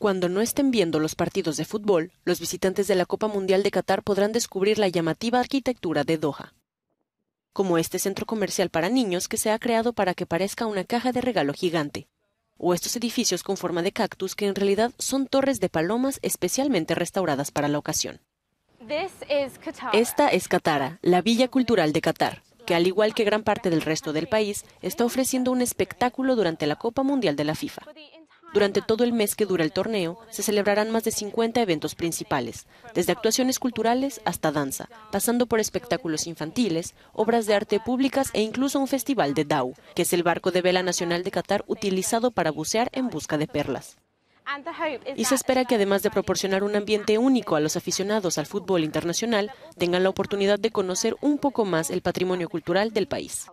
Cuando no estén viendo los partidos de fútbol, los visitantes de la Copa Mundial de Qatar podrán descubrir la llamativa arquitectura de Doha, como este centro comercial para niños que se ha creado para que parezca una caja de regalo gigante, o estos edificios con forma de cactus que en realidad son torres de palomas especialmente restauradas para la ocasión. Esta es Qatar, la Villa Cultural de Qatar, que al igual que gran parte del resto del país, está ofreciendo un espectáculo durante la Copa Mundial de la FIFA. Durante todo el mes que dura el torneo, se celebrarán más de 50 eventos principales, desde actuaciones culturales hasta danza, pasando por espectáculos infantiles, obras de arte públicas e incluso un festival de Dau, que es el barco de vela nacional de Qatar utilizado para bucear en busca de perlas. Y se espera que además de proporcionar un ambiente único a los aficionados al fútbol internacional, tengan la oportunidad de conocer un poco más el patrimonio cultural del país.